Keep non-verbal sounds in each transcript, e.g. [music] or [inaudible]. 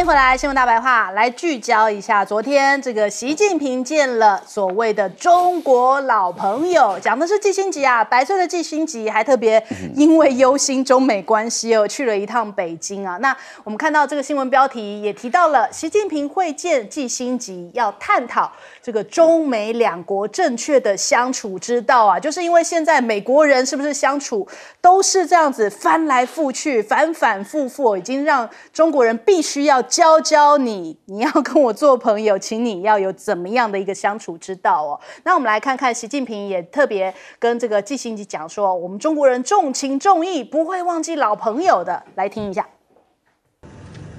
迎回来，新闻大白话来聚焦一下昨天这个习近平见了所谓的中国老朋友，讲的是季新级啊，白色的季新级，还特别因为忧心中美关系而去了一趟北京啊。那我们看到这个新闻标题也提到了习近平会见季新级，要探讨这个中美两国正确的相处之道啊，就是因为现在美国人是不是相处都是这样子翻来覆去、反反复复，已经让中国人必须要。教教你，你要跟我做朋友，请你要有怎么样的一个相处之道哦。[laughs] 那我们来看看，习近平也特别跟这个季新吉讲说，我们中国人重情重义，不会忘记老朋友的。来听一下，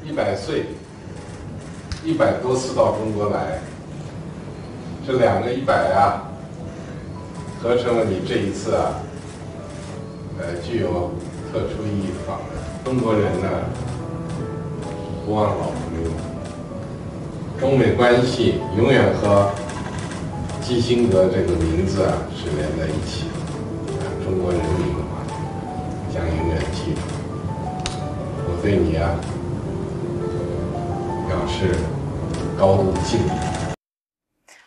一百岁，一百多次到中国来，这两个一百啊，合成了你这一次啊，呃，具有特殊意义的访问。中国人呢？不忘老朋友，中美关系永远和基辛格这个名字啊是连在一起。的，中国人民的话将永远记住。我对你啊表示高度敬意。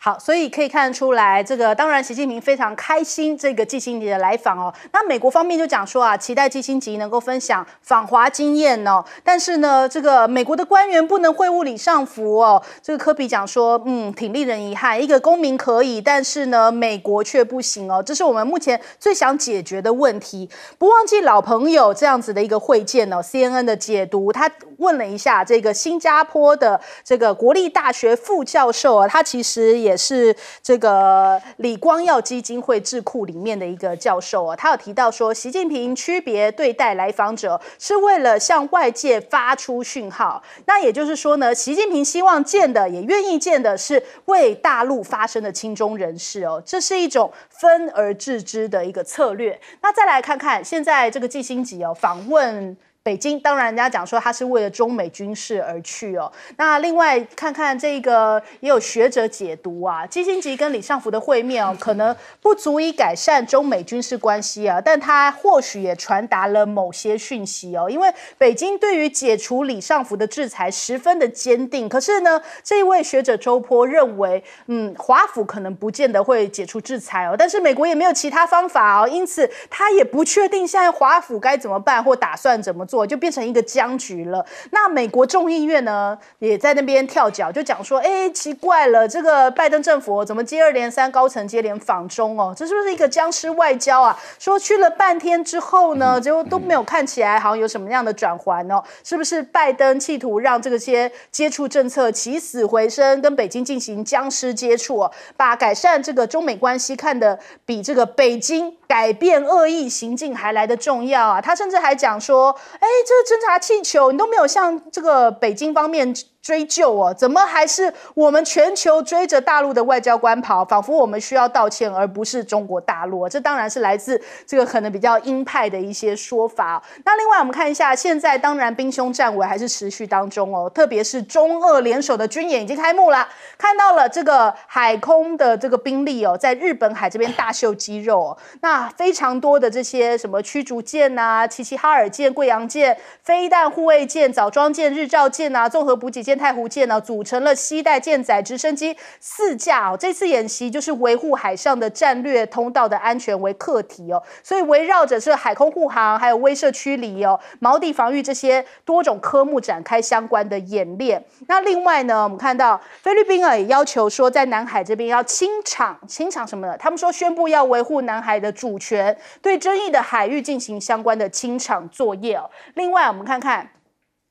好，所以可以看出来，这个当然习近平非常开心这个季星级的来访哦。那美国方面就讲说啊，期待季星级能够分享访华经验哦。但是呢，这个美国的官员不能会晤李尚福哦。这个科比讲说，嗯，挺令人遗憾，一个公民可以，但是呢，美国却不行哦。这是我们目前最想解决的问题。不忘记老朋友这样子的一个会见哦。C N N 的解读，他问了一下这个新加坡的这个国立大学副教授啊，他其实也。是这个李光耀基金会智库里面的一个教授啊，他有提到说，习近平区别对待来访者，是为了向外界发出讯号。那也就是说呢，习近平希望见的，也愿意见的是为大陆发声的亲中人士哦，这是一种分而治之的一个策略。那再来看看现在这个季新吉哦，访问。北京当然，人家讲说他是为了中美军事而去哦。那另外看看这个，也有学者解读啊，基辛格跟李尚福的会面哦，可能不足以改善中美军事关系啊，但他或许也传达了某些讯息哦。因为北京对于解除李尚福的制裁十分的坚定。可是呢，这一位学者周波认为，嗯，华府可能不见得会解除制裁哦，但是美国也没有其他方法哦，因此他也不确定现在华府该怎么办或打算怎么。就变成一个僵局了。那美国众议院呢，也在那边跳脚，就讲说，哎，奇怪了，这个拜登政府怎么接二连三高层接连访中哦？这是不是一个僵尸外交啊？说去了半天之后呢，结果都没有看起来好像有什么样的转环哦？是不是拜登企图让这个些接触政策起死回生，跟北京进行僵尸接触，把改善这个中美关系看得比这个北京？改变恶意行径还来得重要啊！他甚至还讲说：“哎，这个侦察气球，你都没有向这个北京方面。”追究哦，怎么还是我们全球追着大陆的外交官跑，仿佛我们需要道歉，而不是中国大陆。这当然是来自这个可能比较鹰派的一些说法。那另外我们看一下，现在当然兵凶战危还是持续当中哦，特别是中俄联手的军演已经开幕了，看到了这个海空的这个兵力哦，在日本海这边大秀肌肉。哦。那非常多的这些什么驱逐舰呐、齐齐哈尔舰、贵阳舰、飞弹护卫舰、枣庄舰、日照舰呐、综合补给舰。太湖舰呢，组成了西代舰载直升机四架哦。这次演习就是维护海上的战略通道的安全为课题哦，所以围绕着是海空护航，还有威慑驱离哦，锚地防御这些多种科目展开相关的演练。那另外呢，我们看到菲律宾啊也要求说，在南海这边要清场、清场什么的，他们说宣布要维护南海的主权，对争议的海域进行相关的清场作业哦。另外，我们看看。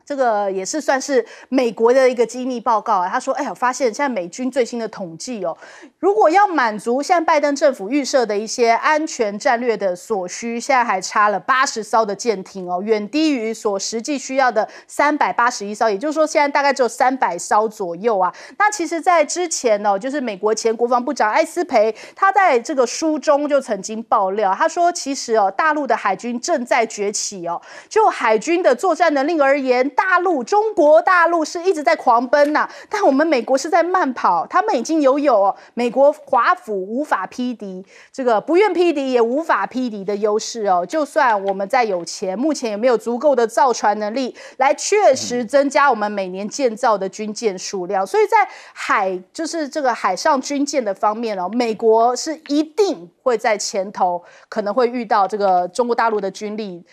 这个也是算是美国的一个机密报告啊。他说：“哎我发现现在美军最新的统计哦，如果要满足现在拜登政府预设的一些安全战略的所需，现在还差了八十艘的舰艇哦，远低于所实际需要的三百八十一艘。也就是说，现在大概只有三百艘左右啊。那其实，在之前呢，就是美国前国防部长艾斯培他在这个书中就曾经爆料，他说：其实哦，大陆的海军正在崛起哦，就海军的作战能力而言。”大陆中国大陆是一直在狂奔呐，但我们美国是在慢跑。他们已经有有美国华府无法匹敌，这个不愿匹敌也无法匹敌的优势哦。就算我们再有钱，目前也没有足够的造船能力来确实增加我们每年建造的军舰数量。所以在海就是这个海上军舰的方面哦，美国是一定会在前头可能会遇到这个中国大陆的军力，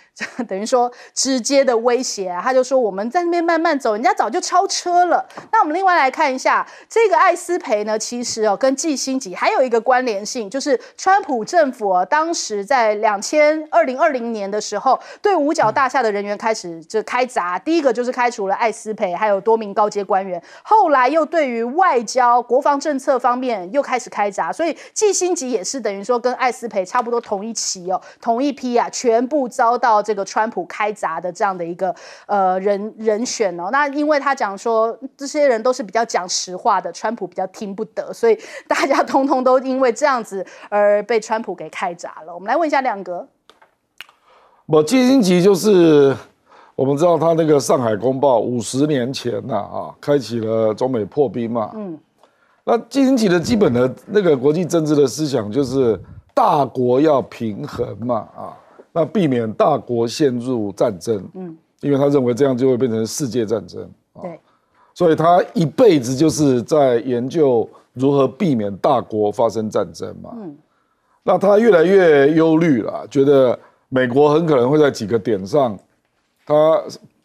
等于说直接的威胁。他就说我。我们在那边慢慢走，人家早就超车了。那我们另外来看一下这个艾斯培呢，其实哦，跟季星吉还有一个关联性，就是川普政府当时在两千二零二零年的时候，对五角大厦的人员开始就开闸，第一个就是开除了艾斯培，还有多名高阶官员。后来又对于外交、国防政策方面又开始开闸，所以季星吉也是等于说跟艾斯培差不多同一起哦，同一批啊，全部遭到这个川普开闸的这样的一个呃人。人选哦，那因为他讲说，这些人都是比较讲实话的，川普比较听不得，所以 [laughs] 大家通通都因为这样子而被川普给开闸了。我们来问一下亮哥，不，基辛格就是我们知道他那个《上海公报》五十年前呐啊，开启了中美破冰嘛。嗯，那基辛格的基本的那个国际政治的思想就是大国要平衡嘛啊，那避免大国陷入战争。嗯。因为他认为这样就会变成世界战争啊，对，所以他一辈子就是在研究如何避免大国发生战争嘛。嗯，那他越来越忧虑了，觉得美国很可能会在几个点上，他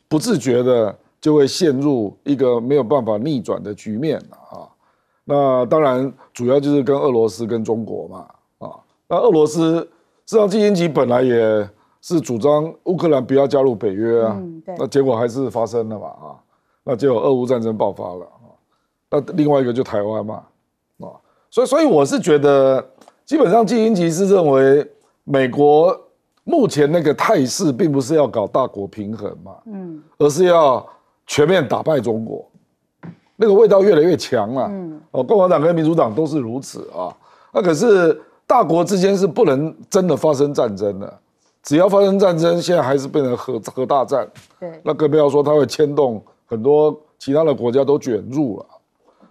不自觉的就会陷入一个没有办法逆转的局面啊。那当然主要就是跟俄罗斯跟中国嘛啊。那俄罗斯实际上基辛级本来也。是主张乌克兰不要加入北约啊，那结果还是发生了嘛啊，那就果俄乌战争爆发了啊。那另外一个就台湾嘛啊，所以所以我是觉得，基本上基辛吉是认为美国目前那个态势并不是要搞大国平衡嘛，嗯，而是要全面打败中国，那个味道越来越强了，嗯，哦，共和党跟民主党都是如此啊。那可是大国之间是不能真的发生战争的。只要发生战争，现在还是变成核核大战。对，那更不要说他会牵动很多其他的国家都卷入了，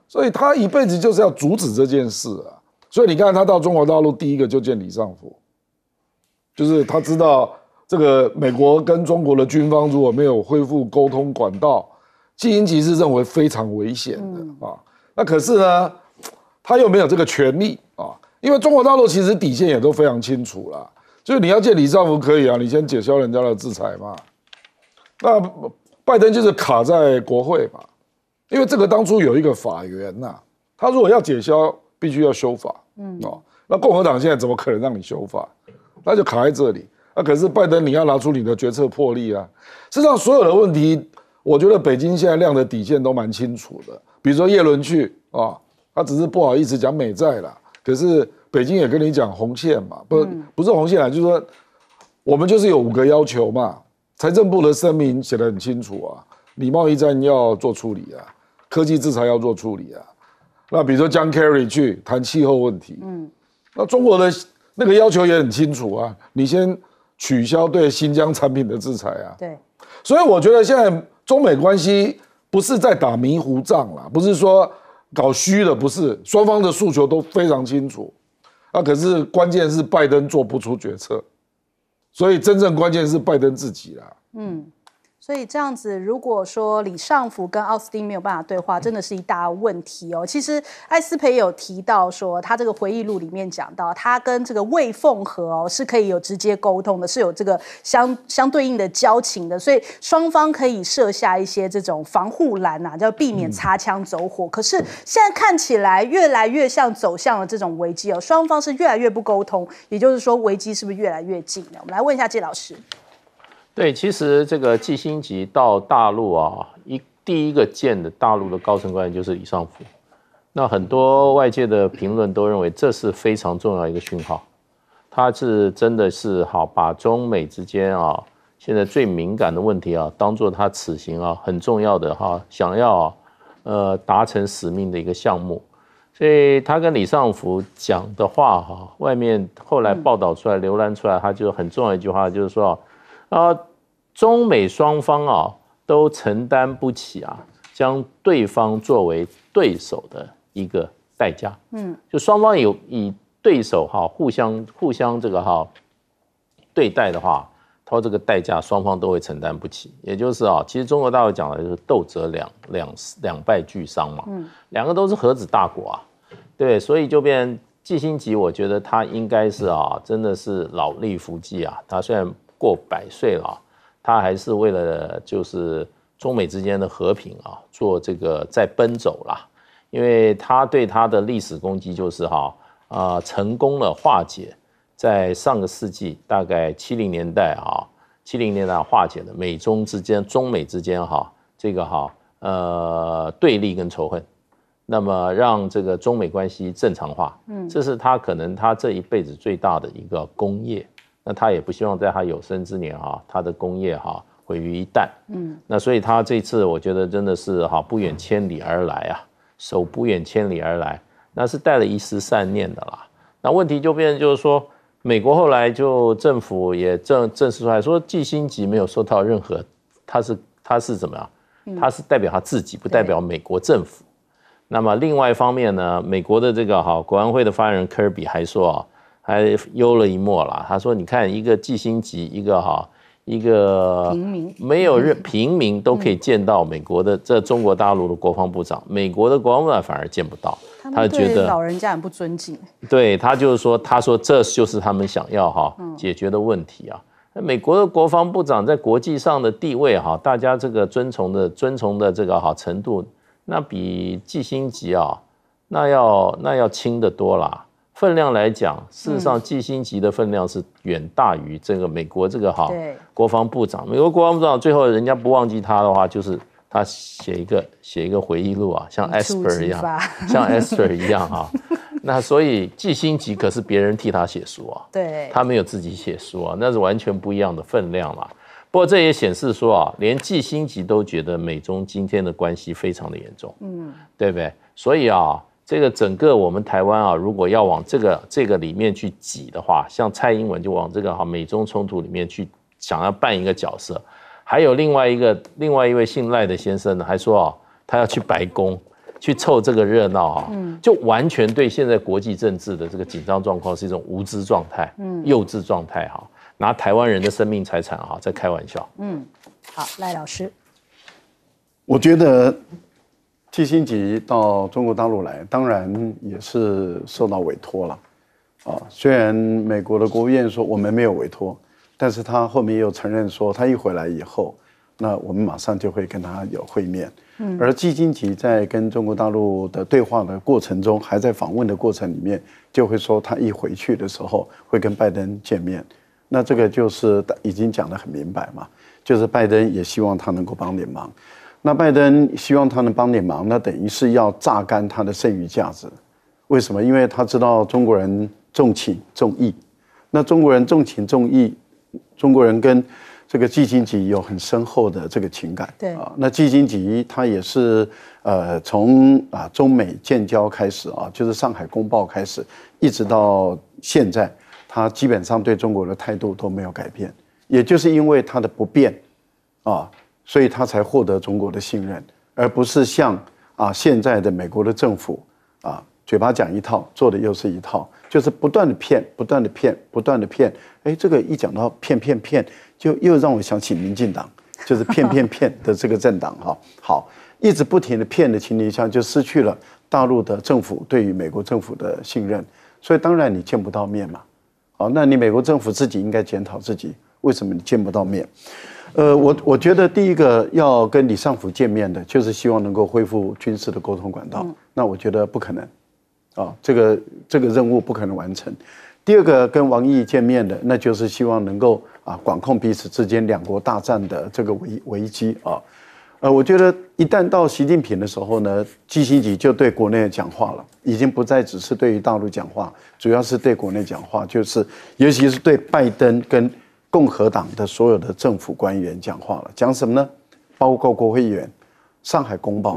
所以他一辈子就是要阻止这件事啊。所以你看，他到中国大陆第一个就见李尚福，就是他知道这个美国跟中国的军方如果没有恢复沟通管道，基辛奇是认为非常危险的啊。那可是呢，他又没有这个权利啊，因为中国大陆其实底线也都非常清楚了。就是你要借李绍福可以啊，你先解消人家的制裁嘛。那拜登就是卡在国会嘛，因为这个当初有一个法源呐，他如果要解消，必须要修法，嗯，哦，那共和党现在怎么可能让你修法？那就卡在这里。那可是拜登，你要拿出你的决策魄力啊。事实上，所有的问题，我觉得北京现在亮的底线都蛮清楚的。比如说叶伦去啊，他只是不好意思讲美债了，可是。北京也跟你讲红线嘛，不不是红线啊，就是说我们就是有五个要求嘛。财政部的声明写得很清楚啊，锂贸易战要做处理啊，科技制裁要做处理啊。那比如说江 k e r r y 去谈气候问题，嗯，那中国的那个要求也很清楚啊，你先取消对新疆产品的制裁啊。对，所以我觉得现在中美关系不是在打迷糊仗了，不是说搞虚的，不是双方的诉求都非常清楚。那可是关键，是拜登做不出决策，所以真正关键是拜登自己啦。嗯。所以这样子，如果说李尚福跟奥斯汀没有办法对话，真的是一大问题哦。其实艾斯培有提到说，他这个回忆录里面讲到，他跟这个魏凤和哦是可以有直接沟通的，是有这个相相对应的交情的，所以双方可以设下一些这种防护栏呐，叫避免擦枪走火。可是现在看起来越来越像走向了这种危机哦，双方是越来越不沟通，也就是说危机是不是越来越近了？我们来问一下季老师。对，其实这个季新吉到大陆啊，一第一个见的大陆的高层官员就是李尚福。那很多外界的评论都认为这是非常重要一个讯号，他是真的是好把中美之间啊现在最敏感的问题啊当做他此行啊很重要的哈，想要呃达成使命的一个项目。所以他跟李尚福讲的话哈，外面后来报道出来、浏览出来，他就很重要一句话，就是说。啊，中美双方啊，都承担不起啊，将对方作为对手的一个代价。嗯，就双方有以对手哈互相互相这个哈对待的话，他说这个代价双方都会承担不起。也就是啊，其实中国大陆讲的就是斗则两两两败俱伤嘛。嗯，两个都是核子大国啊，对，所以就变季新吉，我觉得他应该是啊，真的是老力伏击啊，他虽然。过百岁了，他还是为了就是中美之间的和平啊，做这个在奔走了。因为他对他的历史攻击就是哈啊，成功了化解在上个世纪大概七零年代啊，七零年代化解的美中之间、中美之间哈这个哈呃对立跟仇恨，那么让这个中美关系正常化，嗯，这是他可能他这一辈子最大的一个功业。那他也不希望在他有生之年哈，他的工业哈毁于一旦。嗯，那所以他这次我觉得真的是哈不远千里而来啊，手不远千里而来，那是带了一丝善念的啦。那问题就变就是说，美国后来就政府也证证实出来，说季星级没有收到任何，他是他是怎么样，他是代表他自己，不代表美国政府。那么另外一方面呢，美国的这个哈国安会的发言人科尔比还说啊。还悠了一默了。他说：“你看，一个季新吉，一个哈，一个平民，没有任 [laughs] 平民都可以见到美国的这中国大陆的国防部长，美国的国防部长反而见不到。他觉得老人家很不尊敬。对他就是说，他说这就是他们想要哈解决的问题啊。那美国的国防部长在国际上的地位哈，大家这个尊崇的尊崇的这个哈程度，那比季新吉啊，那要那要轻的多啦。”分量来讲，事实上，季星级的分量是远大于这个美国这个哈国防部长。美国国防部长最后人家不忘记他的话，就是他写一个写一个回忆录啊，像 Esper 一样，[laughs] 像 Esper [laughs] 一样哈。那所以季星级可是别人替他写书啊，对，他没有自己写书啊，那是完全不一样的分量了。不过这也显示说啊，连季星级都觉得美中今天的关系非常的严重，嗯，对不对？所以啊。这个整个我们台湾啊，如果要往这个这个里面去挤的话，像蔡英文就往这个哈美中冲突里面去，想要扮一个角色。还有另外一个另外一位姓赖的先生呢，还说啊，他要去白宫去凑这个热闹啊，就完全对现在国际政治的这个紧张状况是一种无知状态，嗯，幼稚状态哈，拿台湾人的生命财产哈在开玩笑。嗯，好，赖老师，我觉得。基辛格到中国大陆来，当然也是受到委托了，啊，虽然美国的国务院说我们没有委托，但是他后面又承认说，他一回来以后，那我们马上就会跟他有会面。嗯，而基辛格在跟中国大陆的对话的过程中，还在访问的过程里面，就会说他一回去的时候会跟拜登见面，那这个就是已经讲得很明白嘛，就是拜登也希望他能够帮点忙。那拜登希望他能帮点忙，那等于是要榨干他的剩余价值。为什么？因为他知道中国人重情重义。那中国人重情重义，中国人跟这个基金吉有很深厚的这个情感。对啊，那基金吉他也是呃，从啊中美建交开始啊，就是上海公报开始，一直到现在，他基本上对中国的态度都没有改变。也就是因为他的不变啊。所以他才获得中国的信任，而不是像啊现在的美国的政府啊，嘴巴讲一套，做的又是一套，就是不断的骗，不断的骗，不断的骗。哎，这个一讲到骗骗骗，就又让我想起民进党，就是骗骗骗的这个政党哈。[laughs] 好，一直不停的骗的前提下，就失去了大陆的政府对于美国政府的信任。所以当然你见不到面嘛。好，那你美国政府自己应该检讨自己，为什么你见不到面？呃，我我觉得第一个要跟李尚福见面的，就是希望能够恢复军事的沟通管道。那我觉得不可能，啊，这个这个任务不可能完成。第二个跟王毅见面的，那就是希望能够啊管控彼此之间两国大战的这个危危机啊。呃，我觉得一旦到习近平的时候呢，基辛格就对国内讲话了，已经不再只是对于大陆讲话，主要是对国内讲话，就是尤其是对拜登跟。共和党的所有的政府官员讲话了，讲什么呢？包括国会议员，《上海公报》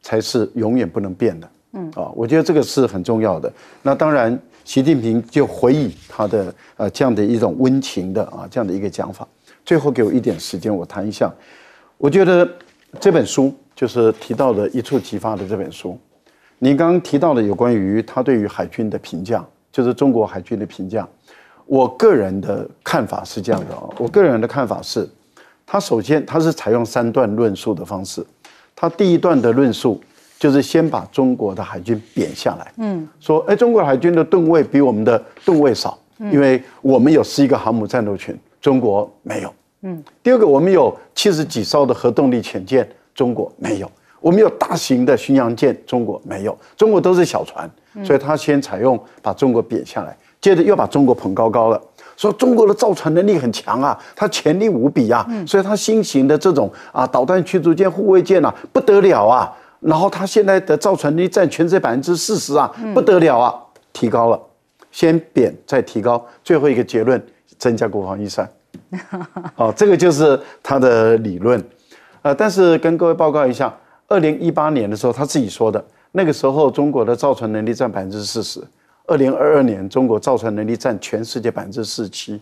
才是永远不能变的。嗯啊，我觉得这个是很重要的。那当然，习近平就回忆他的呃这样的一种温情的啊这样的一个讲法。最后给我一点时间，我谈一下。我觉得这本书就是提到的“一触即发”的这本书。你刚刚提到的有关于他对于海军的评价，就是中国海军的评价。我个人的看法是这样的啊，我个人的看法是，他首先他是采用三段论述的方式，他第一段的论述就是先把中国的海军贬下来，嗯，说哎，中国海军的吨位比我们的吨位少，因为我们有一个航母战斗群，中国没有，嗯，第二个我们有七十几艘的核动力潜舰，中国没有，我们有大型的巡洋舰，中国没有，中国都是小船，所以他先采用把中国贬下来。接着又把中国捧高高了，说中国的造船能力很强啊，它潜力无比啊，所以它新型的这种啊导弹驱逐舰、护卫舰啊不得了啊，然后它现在的造船力占全世界百分之四十啊，不得了啊，提高了，先贬再提高，最后一个结论增加国防预算，[laughs] 哦，这个就是他的理论，呃，但是跟各位报告一下，二零一八年的时候他自己说的那个时候中国的造船能力占百分之四十。二零二二年，中国造船能力占全世界百分之四七，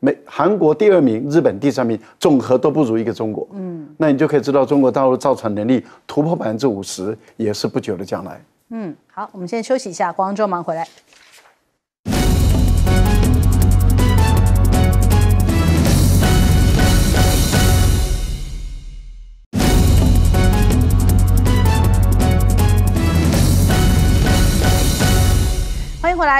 美韩国第二名，日本第三名，总和都不如一个中国。嗯，那你就可以知道，中国大陆造船能力突破百分之五十，也是不久的将来。嗯，好，我们先休息一下，广州忙回来。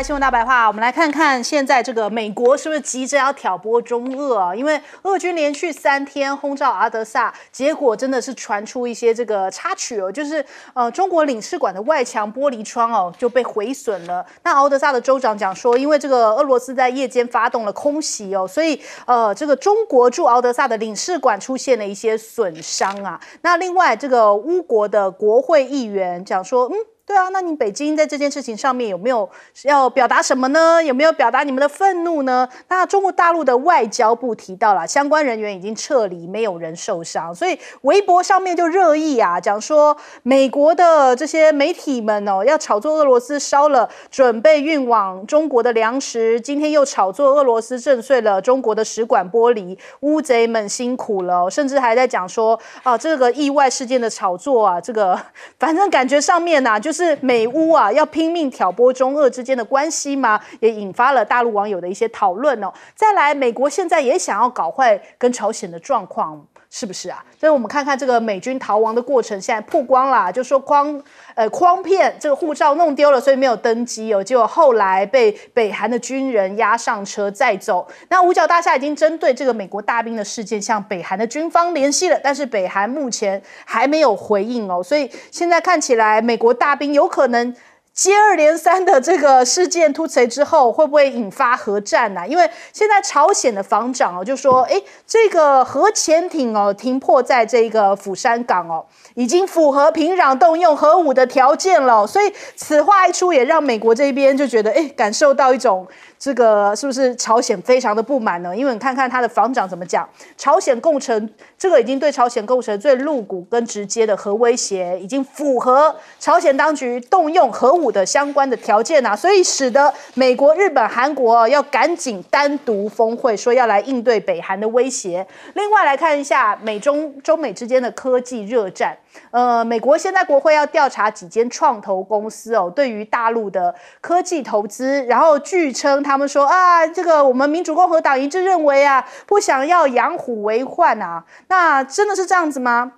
新闻大白话，我们来看看现在这个美国是不是急着要挑拨中俄啊？因为俄军连续三天轰炸阿德萨，结果真的是传出一些这个插曲哦，就是呃中国领事馆的外墙玻璃窗哦就被毁损了。那敖德萨的州长讲说，因为这个俄罗斯在夜间发动了空袭哦，所以呃这个中国驻敖德萨的领事馆出现了一些损伤啊。那另外这个乌国的国会议员讲说，嗯。对啊，那你北京在这件事情上面有没有要表达什么呢？有没有表达你们的愤怒呢？那中国大陆的外交部提到了，相关人员已经撤离，没有人受伤。所以微博上面就热议啊，讲说美国的这些媒体们哦，要炒作俄罗斯烧了准备运往中国的粮食，今天又炒作俄罗斯震碎了中国的使馆玻璃，乌贼们辛苦了，甚至还在讲说啊，这个意外事件的炒作啊，这个 [laughs] 反正感觉上面呐，就是。是美乌啊要拼命挑拨中俄之间的关系吗？也引发了大陆网友的一些讨论哦。再来，美国现在也想要搞坏跟朝鲜的状况，是不是啊？所以，我们看看这个美军逃亡的过程，现在曝光了，就说光。呃，诓骗这个护照弄丢了，所以没有登机哦。结果后来被北韩的军人押上车再走。那五角大厦已经针对这个美国大兵的事件向北韩的军方联系了，但是北韩目前还没有回应哦。所以现在看起来，美国大兵有可能。接二连三的这个事件突袭之后，会不会引发核战呢？因为现在朝鲜的防长啊就说：“哎，这个核潜艇哦停泊在这个釜山港哦，已经符合平壤动用核武的条件了。”所以此话一出，也让美国这边就觉得哎，感受到一种。这个是不是朝鲜非常的不满呢？因为你看看他的防长怎么讲，朝鲜构成这个已经对朝鲜构成最露骨跟直接的核威胁，已经符合朝鲜当局动用核武的相关的条件呐，所以使得美国、日本、韩国要赶紧单独峰会，说要来应对北韩的威胁。另外来看一下美中中美之间的科技热战，呃，美国现在国会要调查几间创投公司哦，对于大陆的科技投资，然后据称。他们说啊，这个我们民主共和党一致认为啊，不想要养虎为患啊。那真的是这样子吗？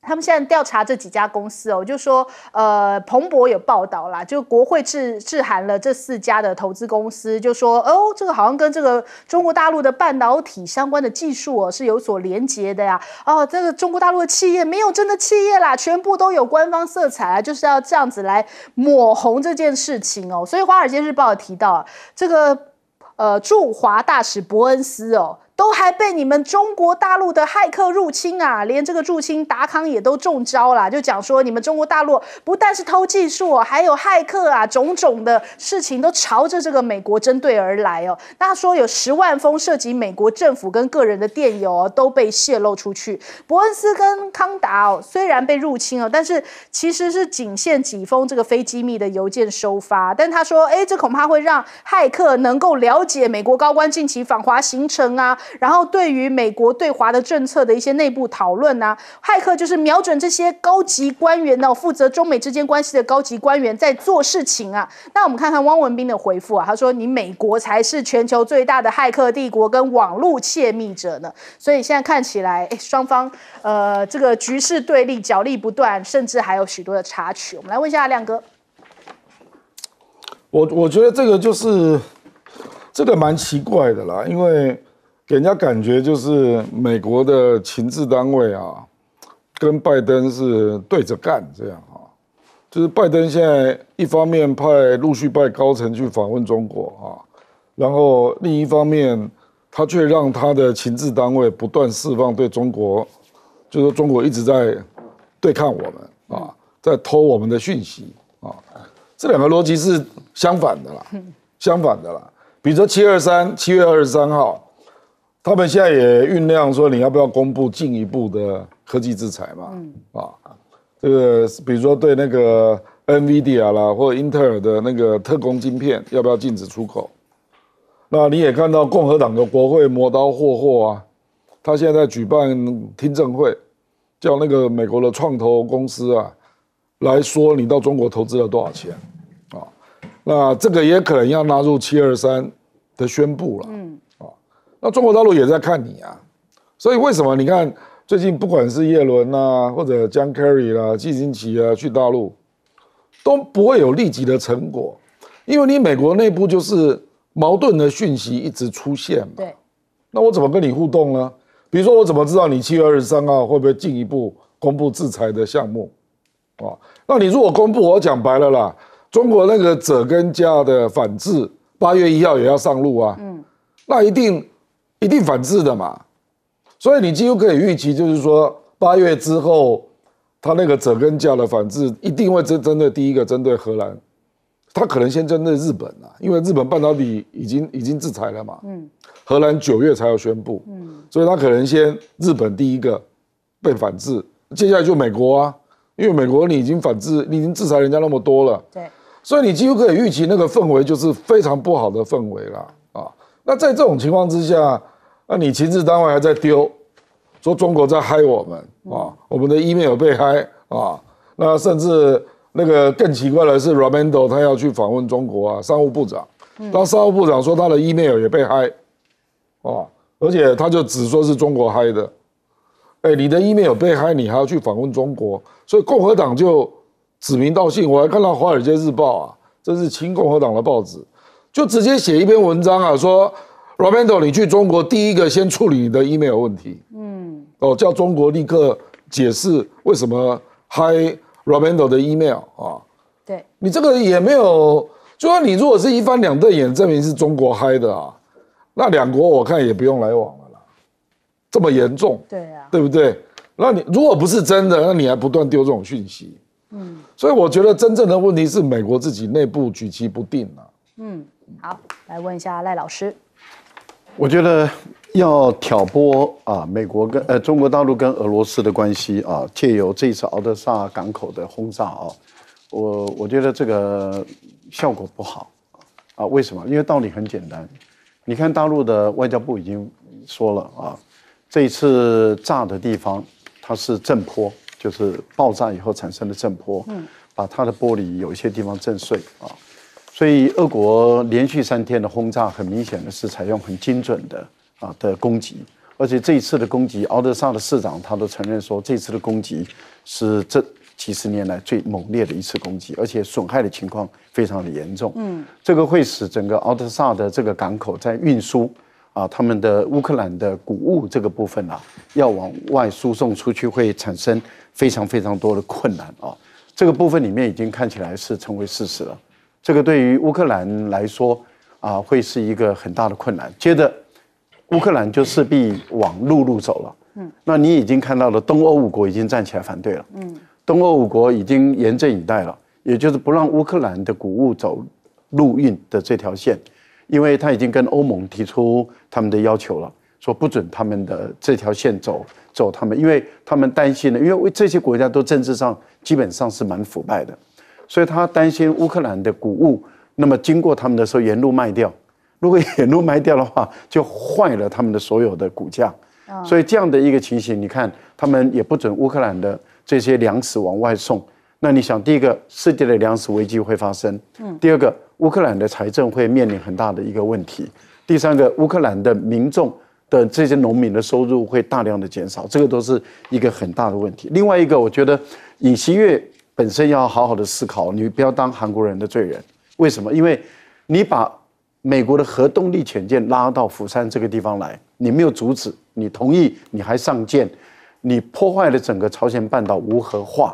他们现在调查这几家公司哦，就说，呃，彭博有报道啦，就国会致致函了这四家的投资公司，就说，哦，这个好像跟这个中国大陆的半导体相关的技术哦，是有所连接的呀，哦，这个中国大陆的企业没有真的企业啦，全部都有官方色彩啊，就是要这样子来抹红这件事情哦，所以《华尔街日报》提到，这个，呃，驻华大使伯恩斯哦。都还被你们中国大陆的骇客入侵啊！连这个入侵达康也都中招了，就讲说你们中国大陆不但是偷技术啊，还有骇客啊，种种的事情都朝着这个美国针对而来哦。那说有十万封涉及美国政府跟个人的电邮都被泄露出去，伯恩斯跟康达哦虽然被入侵了，但是其实是仅限几封这个非机密的邮件收发。但他说，哎，这恐怕会让骇客能够了解美国高官近期访华行程啊。然后，对于美国对华的政策的一些内部讨论呢，骇客就是瞄准这些高级官员呢，负责中美之间关系的高级官员在做事情啊。那我们看看汪文斌的回复啊，他说：“你美国才是全球最大的骇客帝国跟网络窃密者呢。”所以现在看起来，哎，双方呃，这个局势对立，角力不断，甚至还有许多的插曲。我们来问一下亮哥，我我觉得这个就是这个蛮奇怪的啦，因为。给人家感觉就是美国的情治单位啊，跟拜登是对着干这样啊，就是拜登现在一方面派陆续派高层去访问中国啊，然后另一方面他却让他的情治单位不断释放对中国，就是中国一直在对抗我们啊，在偷我们的讯息啊，这两个逻辑是相反的啦，相反的啦。比如说七二三，七月二十三号。他们现在也酝酿说，你要不要公布进一步的科技制裁嘛？嗯啊，这个比如说对那个 NVIDIA 啦，或者英特尔的那个特工晶片，要不要禁止出口？那你也看到共和党的国会磨刀霍霍啊，他现在举办听证会，叫那个美国的创投公司啊来说，你到中国投资了多少钱？啊，那这个也可能要纳入七二三的宣布了。嗯。那中国大陆也在看你啊，所以为什么你看最近不管是叶伦呐，或者江凯瑞啦、季新奇啊去大陆，都不会有立即的成果，因为你美国内部就是矛盾的讯息一直出现嘛。对。那我怎么跟你互动呢？比如说我怎么知道你七月二十三号会不会进一步公布制裁的项目？啊，那你如果公布，我讲白了啦，中国那个“者跟价”的反制，八月一号也要上路啊。嗯。那一定。一定反制的嘛，所以你几乎可以预期，就是说八月之后，他那个折根价的反制一定会针针对第一个针对荷兰，他可能先针对日本啊，因为日本半导体已经已经制裁了嘛，嗯，荷兰九月才要宣布，嗯，所以他可能先日本第一个被反制，接下来就美国啊，因为美国你已经反制，你已经制裁人家那么多了，对，所以你几乎可以预期那个氛围就是非常不好的氛围了。那在这种情况之下，那你情报单位还在丢，说中国在嗨我们啊，我们的 email 有被嗨啊，那甚至那个更奇怪的是 r a m o n d o 他要去访问中国啊，商务部长，当商务部长说他的 email 也被嗨，啊，而且他就只说是中国嗨的，哎，你的 email 有被嗨，你还要去访问中国，所以共和党就指名道姓，我还看到《华尔街日报》啊，这是亲共和党的报纸。就直接写一篇文章啊，说 r o b e n d o 你去中国第一个先处理你的 email 问题。嗯，哦，叫中国立刻解释为什么 hi r o b e n d o 的 email 啊？对，你这个也没有，就说你如果是一翻两瞪眼，证明是中国 hi 的啊，那两国我看也不用来往了啦，这么严重。对啊，对不对？那你如果不是真的，那你还不断丢这种讯息。嗯，所以我觉得真正的问题是美国自己内部举棋不定啊。嗯。好，来问一下赖老师。我觉得要挑拨啊，美国跟呃中国大陆跟俄罗斯的关系啊，借由这一次敖德萨港口的轰炸啊，我我觉得这个效果不好啊。为什么？因为道理很简单，你看大陆的外交部已经说了啊，这一次炸的地方它是震坡，就是爆炸以后产生的震坡，把它的玻璃有一些地方震碎啊。所以，俄国连续三天的轰炸，很明显的是采用很精准的啊的攻击，而且这一次的攻击，敖德萨的市长他都承认说，这次的攻击是这几十年来最猛烈的一次攻击，而且损害的情况非常的严重。嗯，这个会使整个敖德萨的这个港口在运输啊他们的乌克兰的谷物这个部分啊，要往外输送出去，会产生非常非常多的困难啊。这个部分里面已经看起来是成为事实了。这个对于乌克兰来说啊，会是一个很大的困难。接着，乌克兰就势必往陆路走了。嗯，那你已经看到了，东欧五国已经站起来反对了。嗯，东欧五国已经严阵以待了，也就是不让乌克兰的谷物走陆运的这条线，因为他已经跟欧盟提出他们的要求了，说不准他们的这条线走走他们，因为他们担心的，因为这些国家都政治上基本上是蛮腐败的。所以他担心乌克兰的谷物，那么经过他们的时候沿路卖掉，如果沿路卖掉的话，就坏了他们的所有的股价。所以这样的一个情形，你看他们也不准乌克兰的这些粮食往外送。那你想，第一个，世界的粮食危机会发生；第二个，乌克兰的财政会面临很大的一个问题；第三个，乌克兰的民众的这些农民的收入会大量的减少，这个都是一个很大的问题。另外一个，我觉得尹锡悦。本身要好好的思考，你不要当韩国人的罪人。为什么？因为，你把美国的核动力潜舰拉到釜山这个地方来，你没有阻止，你同意，你还上舰，你破坏了整个朝鲜半岛无核化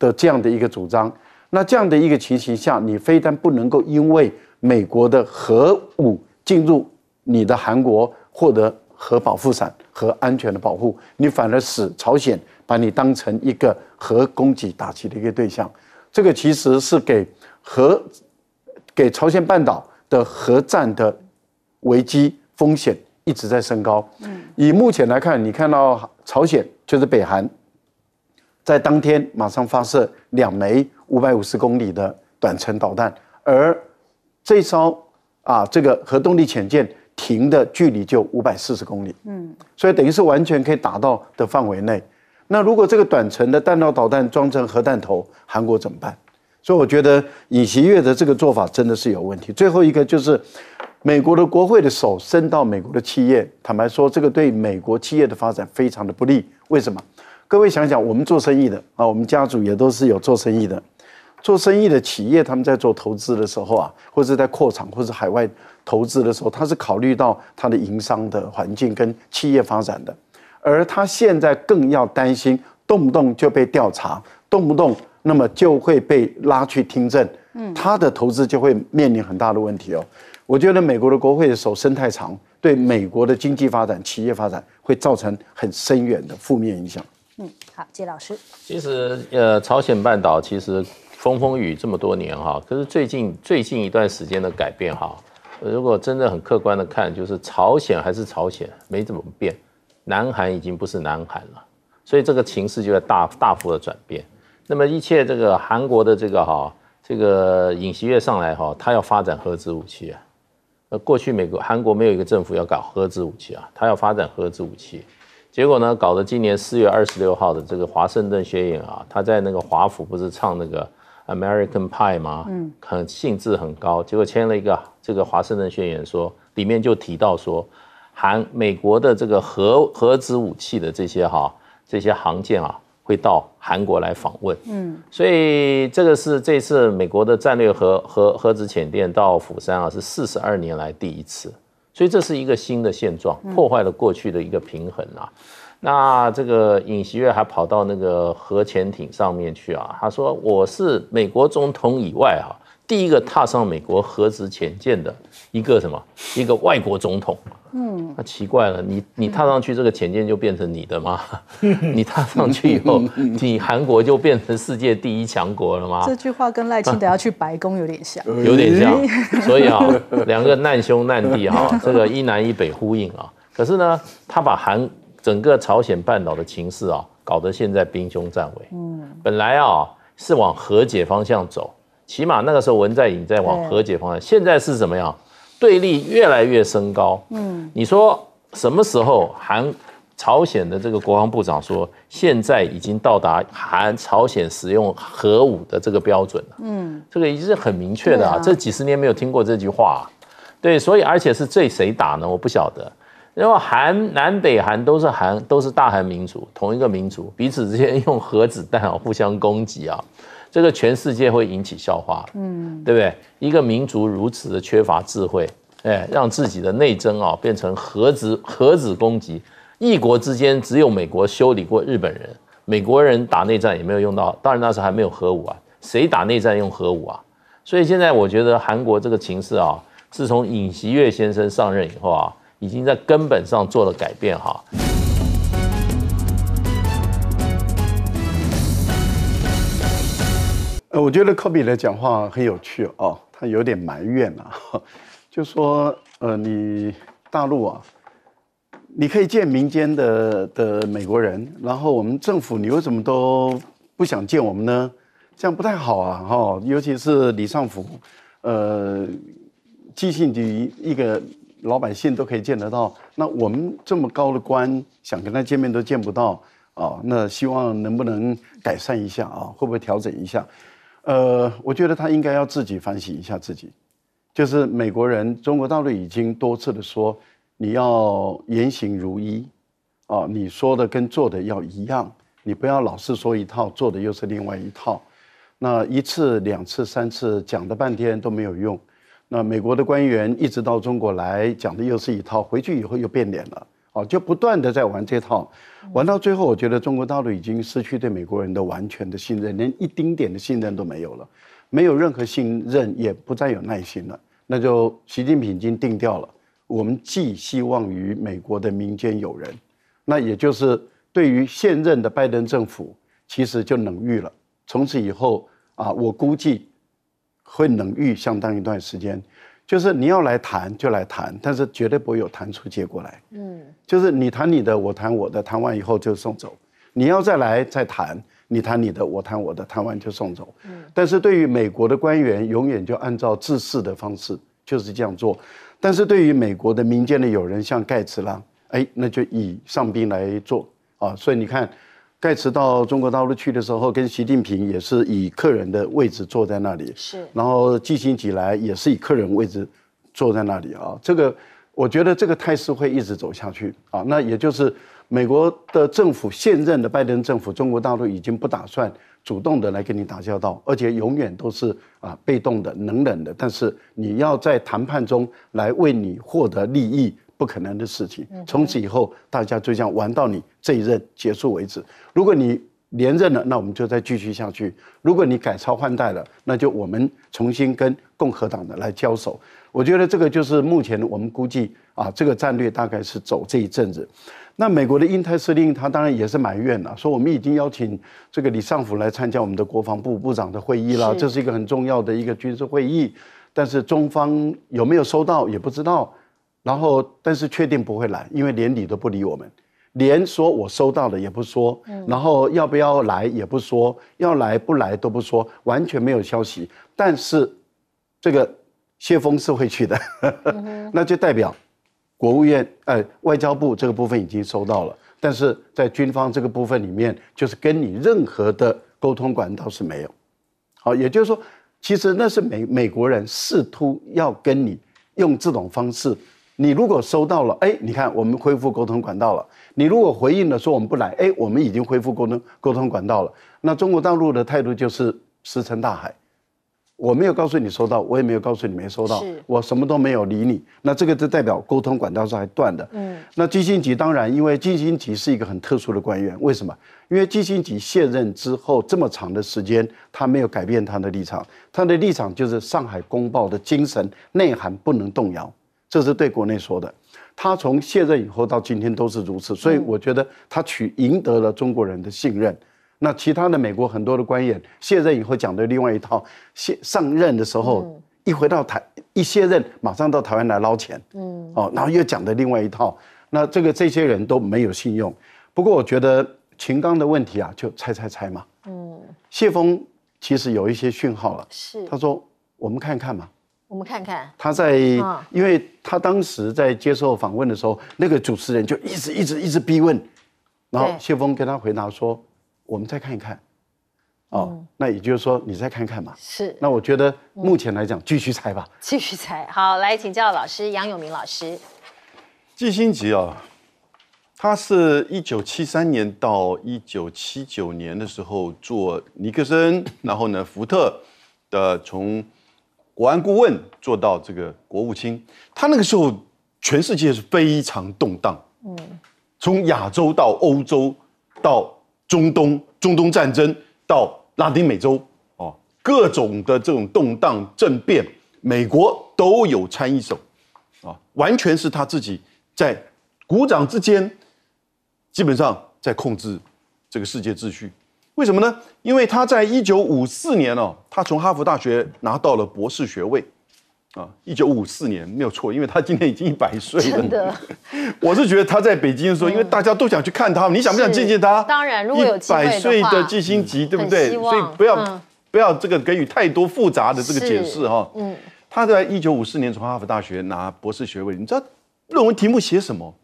的这样的一个主张。那这样的一个情形下，你非但不能够因为美国的核武进入你的韩国获得核保护伞和安全的保护，你反而使朝鲜。把你当成一个核攻击打击的一个对象，这个其实是给核给朝鲜半岛的核战的危机风险一直在升高。嗯，以目前来看，你看到朝鲜就是北韩在当天马上发射两枚五百五十公里的短程导弹，而这艘啊这个核动力潜舰。停的距离就五百四十公里，嗯，所以等于是完全可以打到的范围内。那如果这个短程的弹道导弹装成核弹头，韩国怎么办？所以我觉得尹锡悦的这个做法真的是有问题。最后一个就是，美国的国会的手伸到美国的企业，坦白说，这个对美国企业的发展非常的不利。为什么？各位想想，我们做生意的啊，我们家族也都是有做生意的，做生意的企业他们在做投资的时候啊，或者在扩厂或者海外投资的时候，他是考虑到他的营商的环境跟企业发展的。而他现在更要担心，动不动就被调查，动不动那么就会被拉去听证，嗯，他的投资就会面临很大的问题哦。我觉得美国的国会的手伸太长，对美国的经济发展、企业发展会造成很深远的负面影响。嗯，好，谢老师。其实呃，朝鲜半岛其实风风雨这么多年哈，可是最近最近一段时间的改变哈，如果真的很客观的看，就是朝鲜还是朝鲜，没怎么变。南韩已经不是南韩了，所以这个情势就在大大幅的转变。那么一切这个韩国的这个哈这个尹锡悦上来哈，他要发展核子武器啊。那过去美国韩国没有一个政府要搞核子武器啊，他要发展核子武器，结果呢搞得今年四月二十六号的这个华盛顿宣言啊，他在那个华府不是唱那个 American Pie 吗？嗯，很兴致很高，结果签了一个这个华盛顿宣言，说里面就提到说。韩美国的这个核核子武器的这些哈这些航舰啊，会到韩国来访问，嗯，所以这个是这次美国的战略核核核子潜艇到釜山啊，是四十二年来第一次，所以这是一个新的现状，破坏了过去的一个平衡啊。那这个尹锡悦还跑到那个核潜艇上面去啊，他说我是美国总统以外啊，第一个踏上美国核子潜舰的。一个什么？一个外国总统？嗯，那奇怪了，你你踏上去这个潜艇就变成你的吗？[laughs] 你踏上去以后，你韩国就变成世界第一强国了吗？这句话跟赖清德要去白宫有点像，[laughs] 有点像。所以啊，两个难兄难弟啊，[laughs] 这个一南一北呼应啊。可是呢，他把韩整个朝鲜半岛的情势啊，搞得现在兵凶战危。嗯，本来啊是往和解方向走，起码那个时候文在寅在往和解方向，现在是什么样？对立越来越升高。嗯，你说什么时候韩朝鲜的这个国防部长说现在已经到达韩朝鲜使用核武的这个标准了？嗯，这个已经是很明确的啊。这几十年没有听过这句话，对，所以而且是这谁打呢？我不晓得。然后韩南北韩都是韩都是大韩民族，同一个民族，彼此之间用核子弹啊互相攻击啊。这个全世界会引起笑话，嗯，对不对？一个民族如此的缺乏智慧，哎，让自己的内争啊变成核子核子攻击，一国之间只有美国修理过日本人，美国人打内战也没有用到，当然那时候还没有核武啊，谁打内战用核武啊？所以现在我觉得韩国这个情势啊，自从尹锡悦先生上任以后啊，已经在根本上做了改变哈。我觉得科比的讲话很有趣哦，他有点埋怨了，就说：“呃，你大陆啊，你可以见民间的的美国人，然后我们政府，你为什么都不想见我们呢？这样不太好啊！哈，尤其是李尚福，呃，即兴的一一个老百姓都可以见得到，那我们这么高的官想跟他见面都见不到啊，那希望能不能改善一下啊？会不会调整一下？”呃，我觉得他应该要自己反省一下自己，就是美国人，中国大陆已经多次的说，你要言行如一，哦，你说的跟做的要一样，你不要老是说一套，做的又是另外一套，那一次、两次、三次讲了半天都没有用，那美国的官员一直到中国来讲的又是一套，回去以后又变脸了。哦，就不断的在玩这套，玩到最后，我觉得中国大陆已经失去对美国人的完全的信任，连一丁点的信任都没有了，没有任何信任，也不再有耐心了。那就习近平已经定掉了，我们寄希望于美国的民间友人，那也就是对于现任的拜登政府，其实就冷遇了。从此以后啊，我估计会冷遇相当一段时间。就是你要来谈就来谈，但是绝对不会有谈出结果来。嗯，就是你谈你的，我谈我的，谈完以后就送走。你要再来再谈，你谈你的，我谈我的，谈完就送走。嗯，但是对于美国的官员，永远就按照自视的方式就是这样做。但是对于美国的民间的友人，像盖茨啦，哎，那就以上宾来做啊。所以你看。再次到中国大陆去的时候，跟习近平也是以客人的位置坐在那里。是，然后基辛起来也是以客人位置坐在那里啊。这个我觉得这个态势会一直走下去啊。那也就是美国的政府现任的拜登政府，中国大陆已经不打算主动的来跟你打交道，而且永远都是啊被动的、冷冷的。但是你要在谈判中来为你获得利益。不可能的事情。从此以后，大家就这样玩到你这一任结束为止。如果你连任了，那我们就再继续下去；如果你改朝换代了，那就我们重新跟共和党的来交手。我觉得这个就是目前我们估计啊，这个战略大概是走这一阵子。那美国的印太司令他当然也是埋怨了，说我们已经邀请这个李尚福来参加我们的国防部部长的会议了，这是一个很重要的一个军事会议，但是中方有没有收到也不知道。然后，但是确定不会来，因为连理都不理我们，连说我收到了也不说，然后要不要来也不说，要来不来都不说，完全没有消息。但是这个谢峰是会去的，[laughs] 那就代表国务院呃外交部这个部分已经收到了，但是在军方这个部分里面，就是跟你任何的沟通管道是没有。好，也就是说，其实那是美美国人试图要跟你用这种方式。你如果收到了，哎，你看我们恢复沟通管道了。你如果回应了说我们不来，哎，我们已经恢复沟通沟通管道了。那中国大陆的态度就是石沉大海。我没有告诉你收到，我也没有告诉你没收到，我什么都没有理你。那这个就代表沟通管道是还断的。嗯。那基辛吉当然，因为基辛吉是一个很特殊的官员，为什么？因为基辛吉卸任之后这么长的时间，他没有改变他的立场，他的立场就是《上海公报》的精神内涵不能动摇。这是对国内说的，他从卸任以后到今天都是如此，所以我觉得他取赢得了中国人的信任。那其他的美国很多的官员卸任以后讲的另外一套，卸上任的时候一回到台一卸任马上到台湾来捞钱，嗯，哦，然后又讲的另外一套，那这个这些人都没有信用。不过我觉得秦刚的问题啊，就猜猜猜嘛，嗯，谢峰其实有一些讯号了，是他说我们看看嘛。我们看看他在，因为他当时在接受访问的时候，那个主持人就一直一直一直逼问，然后谢峰跟他回答说：“我们再看一看。”哦，那也就是说你再看看嘛。是。那我觉得目前来讲，继续猜吧。继续猜，好，来请教老师杨永明老师。季新吉啊，他是一九七三年到一九七九年的时候做尼克森，然后呢福特的从。国安顾问做到这个国务卿，他那个时候全世界是非常动荡，嗯，从亚洲到欧洲，到中东，中东战争到拉丁美洲，哦，各种的这种动荡政变，美国都有参一手，啊，完全是他自己在鼓掌之间，基本上在控制这个世界秩序。为什么呢？因为他在一九五四年哦，他从哈佛大学拿到了博士学位，啊，一九五四年没有错，因为他今年已经一百岁了。真的，[laughs] 我是觉得他在北京的时候，因为大家都想去看他，你想不想见见他？当然，如果有百岁的纪星集对不对？所以不要不要这个给予太多复杂的这个解释哈。嗯，他在一九五四年从哈佛大学拿博士学位，你知道论文题目写什么？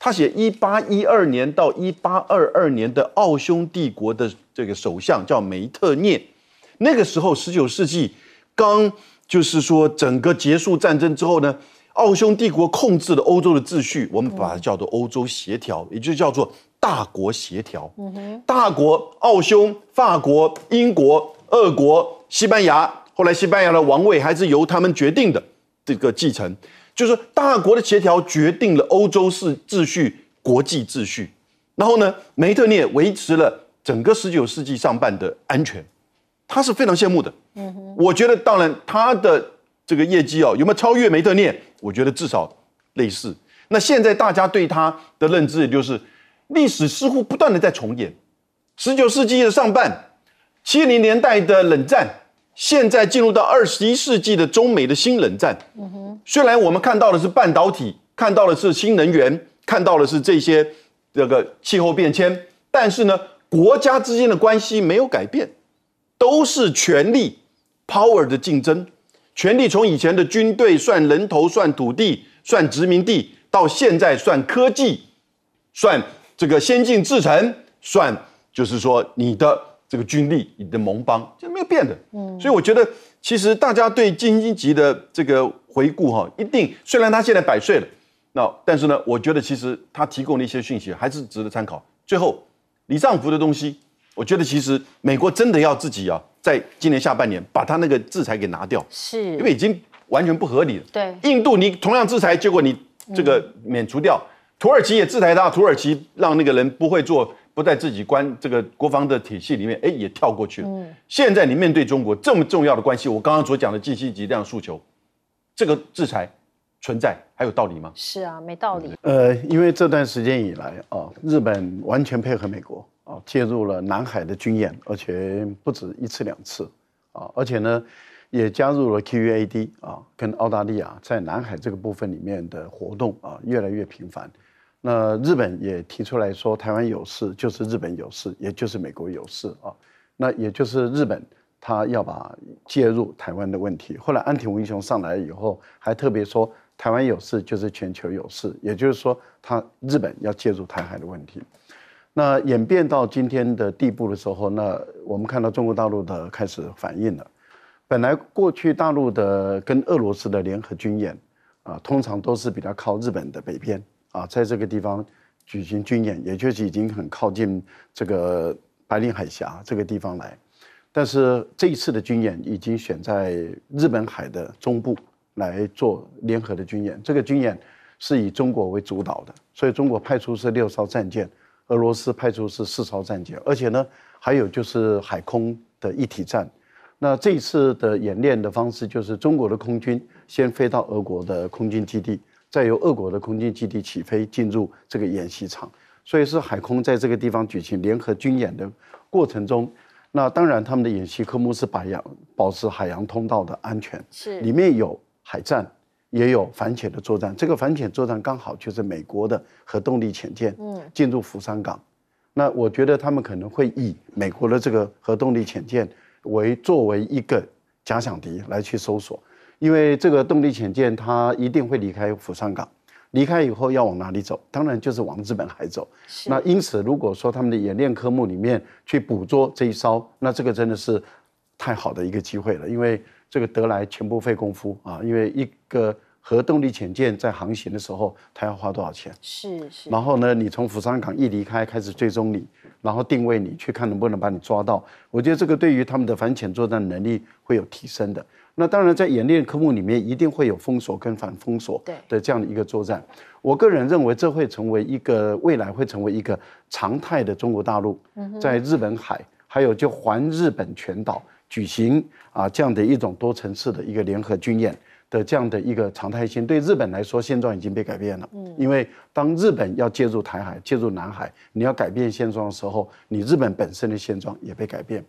他写一八一二年到一八二二年的奥匈帝国的。这个首相叫梅特涅，那个时候十九世纪刚就是说整个结束战争之后呢，奥匈帝国控制了欧洲的秩序，我们把它叫做欧洲协调，也就叫做大国协调。嗯哼，大国奥匈、法国、英国、俄国、西班牙，后来西班牙的王位还是由他们决定的这个继承，就是大国的协调决定了欧洲是秩序、国际秩序。然后呢，梅特涅维持了。整个十九世纪上半的安全，他是非常羡慕的。嗯，我觉得当然他的这个业绩哦有没有超越梅特涅？我觉得至少类似。那现在大家对他的认知，也就是历史似乎不断的在重演：十九世纪的上半，七零年代的冷战，现在进入到二十一世纪的中美的新冷战。嗯哼，虽然我们看到的是半导体，看到的是新能源，看到的是这些这个气候变迁，但是呢。国家之间的关系没有改变，都是权力 power 的竞争。权力从以前的军队算人头、算土地、算殖民地，到现在算科技、算这个先进制程、算就是说你的这个军力、你的盟邦，就没有变的。嗯，所以我觉得其实大家对京津级的这个回顾哈，一定虽然他现在百岁了，那但是呢，我觉得其实他提供的一些讯息还是值得参考。最后。李尚福的东西，我觉得其实美国真的要自己啊，在今年下半年把他那个制裁给拿掉，是，因为已经完全不合理了。对，印度你同样制裁，结果你这个免除掉，土耳其也制裁他，土耳其让那个人不会做，不在自己关这个国防的体系里面，哎，也跳过去了。现在你面对中国这么重要的关系，我刚刚所讲的近心级这样诉求，这个制裁。存在还有道理吗？是啊，没道理。呃，因为这段时间以来啊，日本完全配合美国啊，介入了南海的军演，而且不止一次两次，啊，而且呢，也加入了 q u a d 啊，跟澳大利亚在南海这个部分里面的活动啊越来越频繁。那日本也提出来说，台湾有事就是日本有事，也就是美国有事啊。那也就是日本他要把介入台湾的问题。后来安田文雄上来以后，还特别说。台湾有事就是全球有事，也就是说，他日本要介入台海的问题。那演变到今天的地步的时候，那我们看到中国大陆的开始反应了。本来过去大陆的跟俄罗斯的联合军演，啊，通常都是比较靠日本的北边，啊，在这个地方举行军演，也就是已经很靠近这个白令海峡这个地方来。但是这一次的军演已经选在日本海的中部。来做联合的军演，这个军演是以中国为主导的，所以中国派出是六艘战舰，俄罗斯派出是四艘战舰，而且呢，还有就是海空的一体战。那这一次的演练的方式就是中国的空军先飞到俄国的空军基地，再由俄国的空军基地起飞进入这个演习场，所以是海空在这个地方举行联合军演的过程中，那当然他们的演习科目是把洋，保持海洋通道的安全，是里面有。海战也有反潜的作战，这个反潜作战刚好就是美国的核动力潜舰进入釜山港，那我觉得他们可能会以美国的这个核动力潜舰为作为一个假想敌来去搜索，因为这个动力潜舰它一定会离开釜山港，离开以后要往哪里走？当然就是往日本海走。那因此，如果说他们的演练科目里面去捕捉这一艘，那这个真的是太好的一个机会了，因为。这个得来全不费功夫啊，因为一个核动力潜舰在航行的时候，它要花多少钱？是是。然后呢，你从釜山港一离开，开始追踪你，然后定位你，去看能不能把你抓到。我觉得这个对于他们的反潜作战能力会有提升的。那当然，在演练科目里面，一定会有封锁跟反封锁的这样的一个作战。我个人认为，这会成为一个未来会成为一个常态的中国大陆在日本海，还有就环日本全岛。举行啊，这样的一种多层次的一个联合军演的这样的一个常态性，对日本来说，现状已经被改变了。嗯，因为当日本要介入台海、介入南海，你要改变现状的时候，你日本本身的现状也被改变。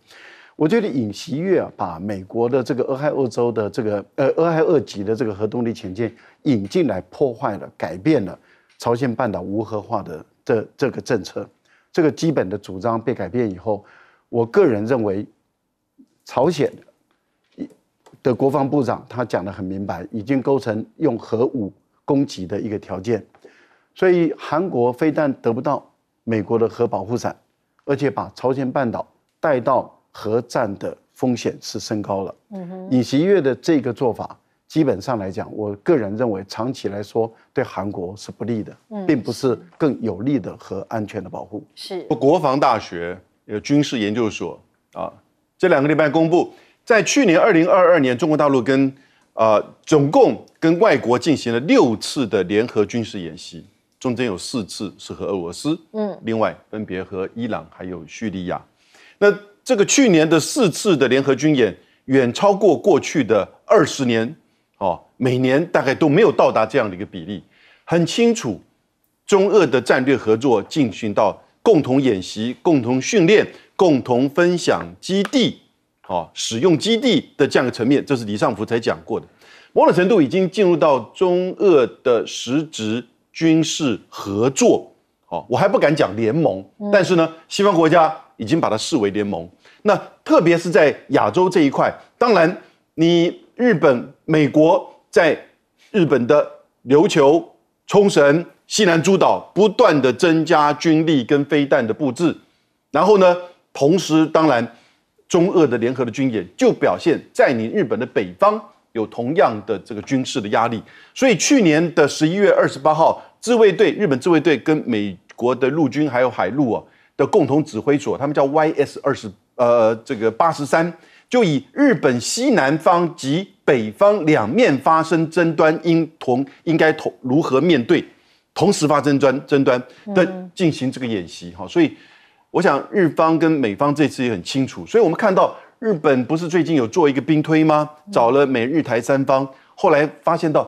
我觉得尹锡悦把美国的这个俄亥俄州的这个呃俄亥俄级的这个核动力潜舰引进来，破坏了、改变了朝鲜半岛无核化的这这个政策，这个基本的主张被改变以后，我个人认为。朝鲜的国防部长他讲的很明白，已经构成用核武攻击的一个条件，所以韩国非但得不到美国的核保护伞，而且把朝鲜半岛带到核战的风险是升高了。嗯哼，尹锡月的这个做法，基本上来讲，我个人认为长期来说对韩国是不利的，并不是更有利的核安全的保护。是国防大学军事研究所啊。这两个礼拜公布，在去年二零二二年，中国大陆跟呃总共跟外国进行了六次的联合军事演习，中间有四次是和俄罗斯，嗯，另外分别和伊朗还有叙利亚。那这个去年的四次的联合军演，远超过过去的二十年，哦，每年大概都没有到达这样的一个比例。很清楚，中俄的战略合作进行到共同演习、共同训练。共同分享基地，哦，使用基地的这样一个层面，这是李尚福才讲过的。某种程度已经进入到中俄的实质军事合作，哦，我还不敢讲联盟，但是呢，西方国家已经把它视为联盟。那特别是在亚洲这一块，当然，你日本、美国在日本的琉球、冲绳、西南诸岛不断的增加军力跟飞弹的布置，然后呢？同时，当然，中俄的联合的军演就表现在你日本的北方有同样的这个军事的压力。所以去年的十一月二十八号，自卫队日本自卫队跟美国的陆军还有海陆啊的共同指挥所，他们叫 YS 二十呃这个八十三，就以日本西南方及北方两面发生争端应同应该同如何面对同时发生争端争端的进行这个演习哈，所以。我想，日方跟美方这次也很清楚，所以我们看到日本不是最近有做一个兵推吗？找了美日台三方，后来发现到。